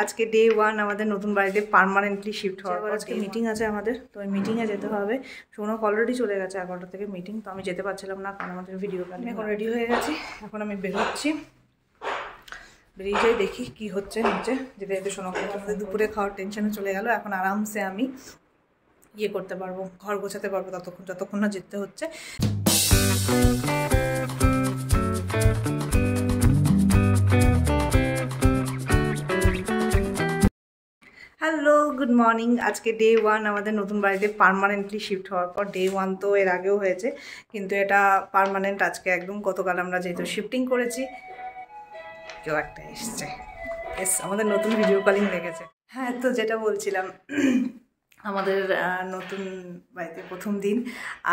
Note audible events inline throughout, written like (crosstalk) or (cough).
আজকে day one আমাদের নতুন বাড়িতে পারমানেন্টলি শিফট হওয়ার আজকে মিটিং আছে আমাদের তো ওই মিটিংয়ে যেতে হবে সৌনক অলরেডি চলে গেছে এগারোটা থেকে মিটিং তো আমি যেতে পারছিলাম না কারণ আমাদের ভিডিও কল এখন রেডি হয়ে গেছি এখন আমি বেরোচ্ছি বেরিয়ে দেখি কি হচ্ছে নিচে যেতে যেতে শোনো আমাদের দুপুরে খাওয়ার টেনশনে চলে গেল এখন আরামসে আমি ইয়ে করতে পারবো ঘর গোছাতে পারবো ততক্ষণ যতক্ষণ না যেতে হচ্ছে হ্যালো গুড মর্নিং আজকে ডে ওয়ান আমাদের নতুন বাড়িতে পারমানেন্টলি শিফট হওয়ার পর ডে ওয়ান তো এর আগেও হয়েছে কিন্তু এটা পারমানেন্ট আজকে একদম গতকাল আমরা যেহেতু শিফটিং করেছি কেউ একটা এসছে এস আমাদের নতুন ভিডিও কলিং লেগেছে হ্যাঁ তো যেটা বলছিলাম আমাদের নতুন বাড়িতে প্রথম দিন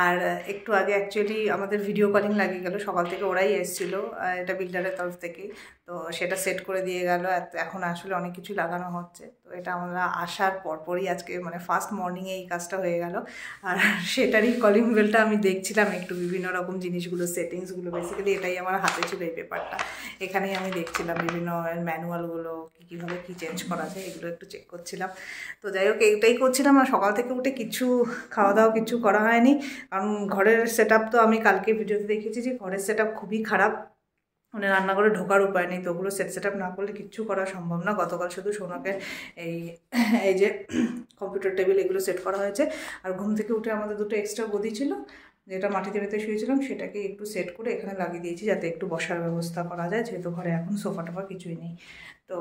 আর একটু আগে অ্যাকচুয়ালি আমাদের ভিডিও কলিং লাগিয়ে গেল সকাল থেকে ওরাই এসেছিল এটা বিল্ডারের তরফ থেকেই তো সেটা সেট করে দিয়ে গেল এখন আসলে অনেক কিছু লাগানো হচ্ছে তো এটা আমরা আসার পরপরই আজকে মানে ফার্স্ট মর্নিংয়ে এই কাজটা হয়ে গেল আর সেটারই কলিং বেলটা আমি দেখছিলাম একটু বিভিন্ন রকম জিনিসগুলো সেটিংসগুলো বেসিক্যালি এটাই আমার হাতে ছিল এই পেপারটা এখানেই আমি দেখছিলাম বিভিন্ন ম্যানুয়ালগুলো কী কীভাবে কী চেঞ্জ করা যায় এগুলো একটু চেক করছিলাম তো যাই হোক এইটাই করছিলাম আর সকাল থেকে উঠে কিছু খাওয়া দাওয়া কিছু করা হয়নি কারণ ঘরের সেট তো আমি কালকে ভিডিওতে দেখেছি যে ঘরের সেট খুবই খারাপ মানে রান্নাঘরে ঢোকার উপায় নেই তো ওগুলো সেট সেট আপ না করলে কিচ্ছু করা সম্ভব না গতকাল শুধু সোনাকে এই এই যে কম্পিউটার টেবিল এগুলো সেট করা হয়েছে আর ঘুম থেকে উঠে আমাদের দুটো এক্সট্রা গদি ছিল যেটা মাটিতে ভেতরে শুয়েছিলাম সেটাকে একটু সেট করে এখানে লাগিয়ে দিয়েছি যাতে একটু বসার ব্যবস্থা করা যায় যেহেতু ঘরে এখন সোফা টোফা কিছুই নেই তো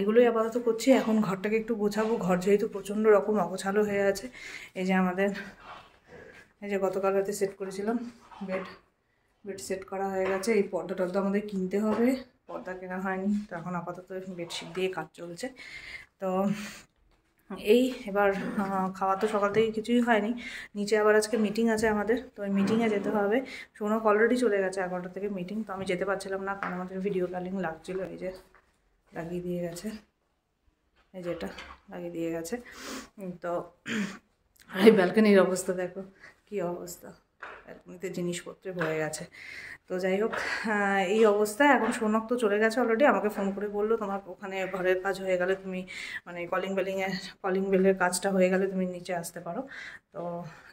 এগুলোই আপাতত করছি এখন ঘরটাকে একটু গোছাবো ঘর যেহেতু প্রচণ্ড রকম অগোছালো হয়ে আছে এই যে আমাদের এই যে গতকাল রাতে সেট করেছিলাম বেড বেড সেট করা হয়ে গেছে এই পর্দা টর্দা আমাদের কিনতে হবে পর্দা কেনা হয়নি তো এখন আপাতত বেডশিট দিয়ে কাজ চলছে তো এই এবার খাওয়া তো সকাল থেকে কিছুই হয়নি নিচে আবার আজকে মিটিং আছে আমাদের তো ওই মিটিংয়ে যেতে হবে সৌনক অলরেডি চলে গেছে এগারোটা থেকে মিটিং তো আমি যেতে পারছিলাম না কারণ আমাদের ভিডিও কলিং লাগছিলো এই যে লাগিয়ে দিয়ে গেছে এই যেটা লাগিয়ে দিয়ে গেছে তো এই ব্যালকানির অবস্থা দেখো কী অবস্থা ব্যালকনিতে জিনিসপত্রে ভরে গেছে তো যাই হোক এই অবস্থা এখন সোনক তো চলে গেছে অলরেডি আমাকে ফোন করে বললো তোমার ওখানে ঘরের কাজ হয়ে গেলে তুমি মানে কলিং বেলিংয়ের কলিং বেলের কাজটা হয়ে গেলে তুমি নিচে আসতে পারো তো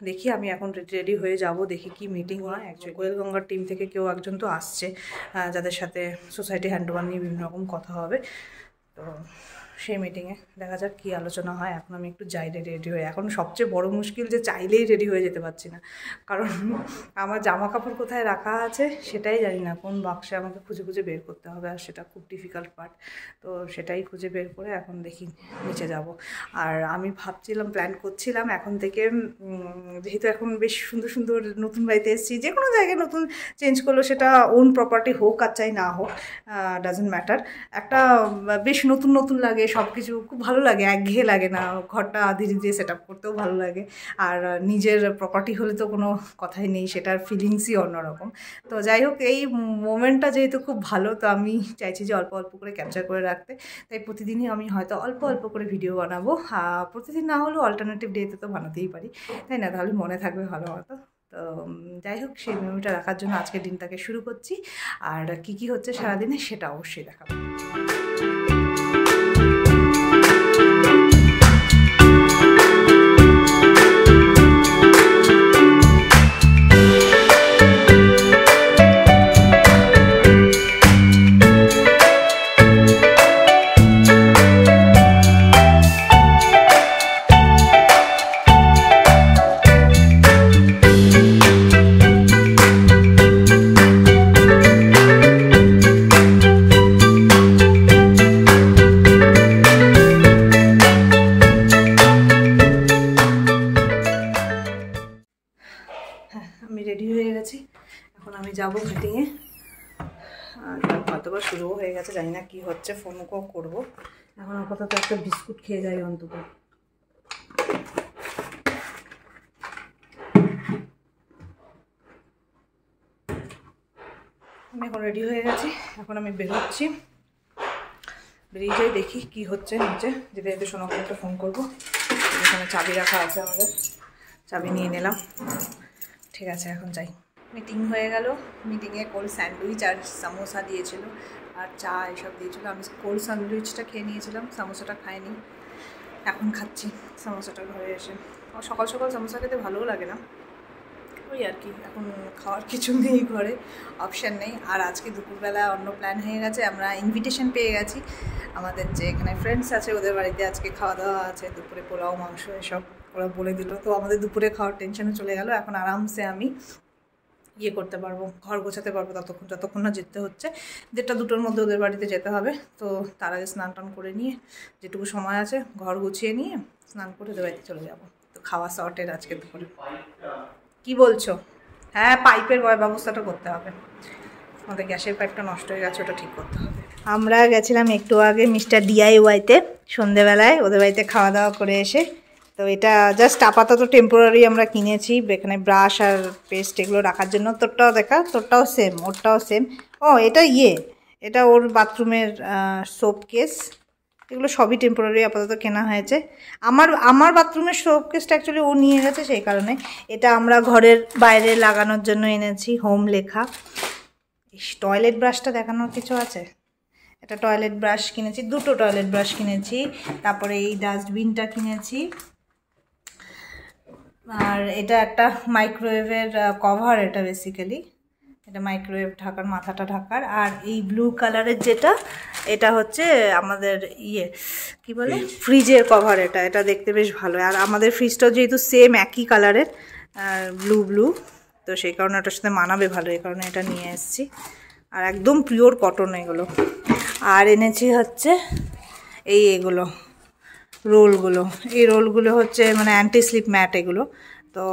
দেখি আমি এখন রেডি হয়ে যাব দেখি কি মিটিং হয় অ্যাকচুয়ালি গোয়েল গঙ্গার টিম থেকে কেউ একজন তো আসছে যাদের সাথে সোসাইটি হ্যান্ডওয়ার নিয়ে বিভিন্ন রকম কথা হবে তো সেই মিটিংয়ে দেখা যাক কী আলোচনা হয় এখন আমি একটু যাইলে রেডি হয়ে এখন সবচেয়ে বড় মুশকিল যে চাইলেই রেডি হয়ে যেতে পারছি না কারণ আমার জামা কাপড় কোথায় রাখা আছে সেটাই জানি না কোন বাক্সে আমাকে খুঁজে খুঁজে বের করতে হবে আর সেটা খুব ডিফিকাল্ট পার্ট তো সেটাই খুঁজে বের করে এখন দেখি নিচে যাব আর আমি ভাবছিলাম প্ল্যান করছিলাম এখন থেকে যেহেতু এখন বেশ সুন্দর সুন্দর নতুন বাড়িতে এসেছি যে কোনো জায়গায় নতুন চেঞ্জ করলো সেটা ওন প্রপার্টি হোক আর চাই না হোক ডাজেন্ট ম্যাটার একটা বেশ নতুন নতুন লাগে সব কিছু খুব ভালো লাগে একঘেয়ে লাগে না ঘরটা ধীরে ধীরে সেট আপ করতেও ভালো লাগে আর নিজের প্রপার্টি হলে তো কোনো কথাই নেই সেটার ফিলিংসই অন্যরকম তো যাই হোক এই মোমেন্টটা যেহেতু খুব ভালো তো আমি চাইছি যে অল্প অল্প করে ক্যাপচার করে রাখতে তাই প্রতিদিনই আমি হয়তো অল্প অল্প করে ভিডিও বানাবো প্রতিদিন না হলেও অল্টারনেটিভ ডেতে তো বানাতেই পারি তাই না তাহলে মনে থাকবে ভালো মতো তো যাই হোক সেই মেমোরিটা রাখার জন্য আজকের দিনটাকে শুরু করছি আর কি কি হচ্ছে সারাদিনে সেটা অবশ্যই দেখাবো রেডি হয়ে গেছি এখন আমি যাব মিটিংয়ে আর হয়তোবা শুরুও হয়ে গেছে জানি না কী হচ্ছে কো করবো এখন আপাতত একটা বিস্কুট খেয়ে যাই অন্তত আমি এখন রেডি হয়ে গেছি এখন আমি বেরোচ্ছি বেরিয়ে যাই দেখি কি হচ্ছে নিচে যেতে যেতে সোনাকে একটা ফোন করবো এখানে চাবি রাখা আছে আমাদের চাবি নিয়ে নিলাম ঠিক আছে এখন যাই মিটিং হয়ে গেল মিটিংয়ে কোল্ড স্যান্ডউইচ আর সামোসা দিয়েছিল আর চা এসব দিয়েছিল আমি কোল্ড স্যান্ডউইচটা খেয়ে নিয়েছিলাম সামোসাটা খাইনি এখন খাচ্ছি সামোসাটা ঘরে এসে আর সকাল সকাল সামোসা খেতে ভালোও লাগে না ওই আর কি এখন খাওয়ার কিছু নেই ঘরে অপশান নেই আর আজকে দুপুরবেলা অন্য প্ল্যান হয়ে গেছে আমরা ইনভিটেশন পেয়ে গেছি আমাদের যে এখানে ফ্রেন্ডস আছে ওদের বাড়িতে আজকে খাওয়া দাওয়া আছে দুপুরে পোলাও মাংস এসব ওরা বলে দিল তো আমাদের দুপুরে খাওয়ার টেনশনে চলে গেল এখন আরামসে আমি ইয়ে করতে পারবো ঘর গোছাতে পারবো ততক্ষণ যতক্ষণ না যেতে হচ্ছে দেড়টা দুটোর মধ্যে ওদের বাড়িতে যেতে হবে তো তার আগে স্নান টান করে নিয়ে যেটুকু সময় আছে ঘর গুছিয়ে নিয়ে স্নান করে ওদের বাড়িতে চলে যাবো তো খাওয়া শর্টের আজকে দুপুরে কি বলছো হ্যাঁ পাইপের ব্যবস্থাটা করতে হবে আমাদের গ্যাসের পাইপটা নষ্ট হয়ে গেছে ওটা ঠিক করতে হবে আমরা গেছিলাম একটু আগে মিস্টার ডিআইওয়াইতে সন্ধেবেলায় ওদের বাড়িতে খাওয়া দাওয়া করে এসে তো এটা জাস্ট আপাতত টেম্পোরারি আমরা কিনেছি এখানে ব্রাশ আর পেস্ট এগুলো রাখার জন্য তোরটাও দেখা তোরটাও সেম ওরটাও সেম ও এটা ইয়ে এটা ওর বাথরুমের সোপ কেস এগুলো সবই টেম্পোরারি আপাতত কেনা হয়েছে আমার আমার বাথরুমের কেসটা অ্যাকচুয়ালি ও নিয়ে গেছে সেই কারণে এটা আমরা ঘরের বাইরে লাগানোর জন্য এনেছি হোম লেখা টয়লেট ব্রাশটা দেখানোর কিছু আছে এটা টয়লেট ব্রাশ কিনেছি দুটো টয়লেট ব্রাশ কিনেছি তারপরে এই ডাস্টবিনটা কিনেছি আর এটা একটা মাইক্রোওয়েভের কভার এটা বেসিক্যালি এটা মাইক্রোওয়েভ ঢাকার মাথাটা ঢাকার আর এই ব্লু কালারের যেটা এটা হচ্ছে আমাদের ইয়ে কি বলে ফ্রিজের কভার এটা এটা দেখতে বেশ ভালো আর আমাদের ফ্রিজটাও যেহেতু সেম একই কালারের ব্লু ব্লু তো সেই কারণে ওটার সাথে মানাবে ভালো এই কারণে এটা নিয়ে এসেছি আর একদম পিওর কটন এগুলো আর এনেছি হচ্ছে এই এগুলো রোলগুলো এই রোলগুলো হচ্ছে মানে অ্যান্টি স্লিপ ম্যাট এগুলো তো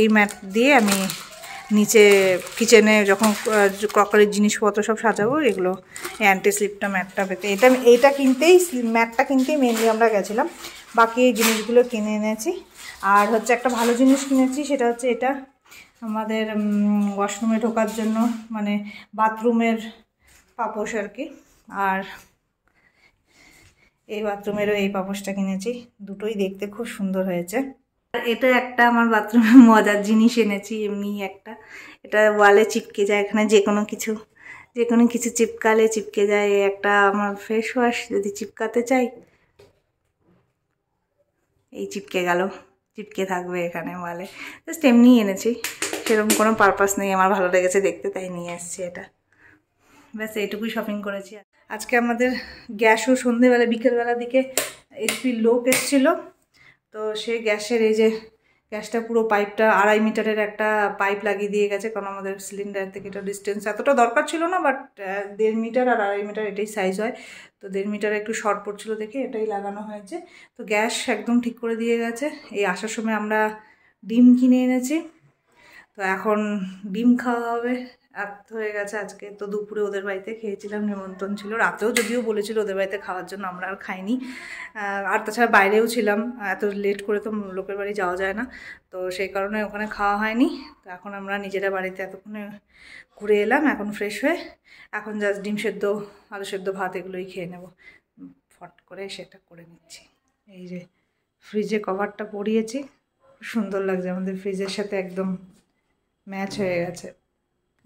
এই ম্যাট দিয়ে আমি নিচে কিচেনে যখন ক্রকারের জিনিসপত্র সব সাজাবো এগুলো অ্যান্টি স্লিপটা ম্যাটটা পেতে এটা এইটা কিনতেই ম্যাটটা কিনতেই মেনলি আমরা গেছিলাম বাকি এই জিনিসগুলো কিনে এনেছি আর হচ্ছে একটা ভালো জিনিস কিনেছি সেটা হচ্ছে এটা আমাদের ওয়াশরুমে ঢোকার জন্য মানে বাথরুমের পাপোশ আর কি আর এই বাথরুমেরও এই পাপোসটা কিনেছি দুটোই দেখতে খুব সুন্দর হয়েছে আর এটা একটা আমার বাথরুমের (laughs) মজার জিনিস এনেছি এমনি একটা এটা ওয়ালে চিপকে যায় এখানে যে কোনো কিছু যে কোনো কিছু চিপকালে চিপকে যায় একটা আমার ফেস ওয়াশ যদি চিপকাতে চাই এই চিপকে গেল চিপকে থাকবে এখানে ওয়ালে জাস্ট এমনিই এনেছি সেরকম কোনো পারপাস নেই আমার ভালো লেগেছে দেখতে তাই নিয়ে এসছি এটা ব্যাস এইটুকুই শপিং করেছি আজকে আমাদের গ্যাসও সন্ধেবেলা বিকেলবেলা দিকে এসপি লোক এসছিল তো সে গ্যাসের এই যে গ্যাসটা পুরো পাইপটা আড়াই মিটারের একটা পাইপ লাগিয়ে দিয়ে গেছে কারণ আমাদের সিলিন্ডার থেকে এটা ডিস্টেন্স এতটা দরকার ছিল না বাট দেড় মিটার আর আড়াই মিটার এটাই সাইজ হয় তো দেড় মিটার একটু শর্ট পড়ছিলো দেখে এটাই লাগানো হয়েছে তো গ্যাস একদম ঠিক করে দিয়ে গেছে এই আসার সময় আমরা ডিম কিনে এনেছি তো এখন ডিম খাওয়া হবে রাত হয়ে গেছে আজকে তো দুপুরে ওদের বাড়িতে খেয়েছিলাম নিমন্ত্রণ ছিল রাতেও যদিও বলেছিল ওদের বাড়িতে খাওয়ার জন্য আমরা আর খাইনি আর তাছাড়া বাইরেও ছিলাম এত লেট করে তো লোকের বাড়ি যাওয়া যায় না তো সেই কারণে ওখানে খাওয়া হয়নি তো এখন আমরা নিজেরা বাড়িতে এতক্ষণে ঘুরে এলাম এখন ফ্রেশ হয়ে এখন জাস্ট ডিম সেদ্ধ আলু সেদ্ধ ভাত এগুলোই খেয়ে নেব ফট করে সেটা করে নিচ্ছি এই যে ফ্রিজে কভারটা পরিয়েছি সুন্দর লাগছে আমাদের ফ্রিজের সাথে একদম ম্যাচ হয়ে গেছে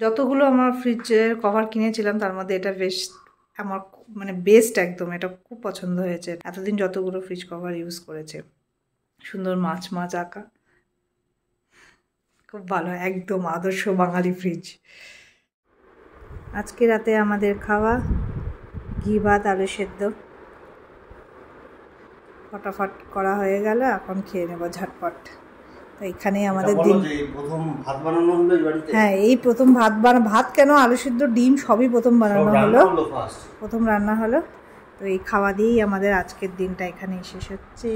যতগুলো আমার ফ্রিজের কভার কিনেছিলাম তার মধ্যে এটা বেশ আমার মানে বেস্ট একদম এটা খুব পছন্দ হয়েছে এতদিন যতগুলো ফ্রিজ কভার ইউজ করেছে সুন্দর মাছ মাছ আঁকা খুব ভালো একদম আদর্শ বাঙালি ফ্রিজ আজকে রাতে আমাদের খাওয়া ঘি ভাত আলু সেদ্ধ ফটাফট করা হয়ে গেল এখন খেয়ে নেব ঝটপট তো এখানে আমাদের দিন হ্যাঁ এই প্রথম ভাত ভাত কেন আলু সিদ্ধ ডিম সবই প্রথম বানানো হলো প্রথম রান্না হলো তো এই খাওয়া দিয়েই আমাদের আজকের দিনটা এখানেই শেষ হচ্ছে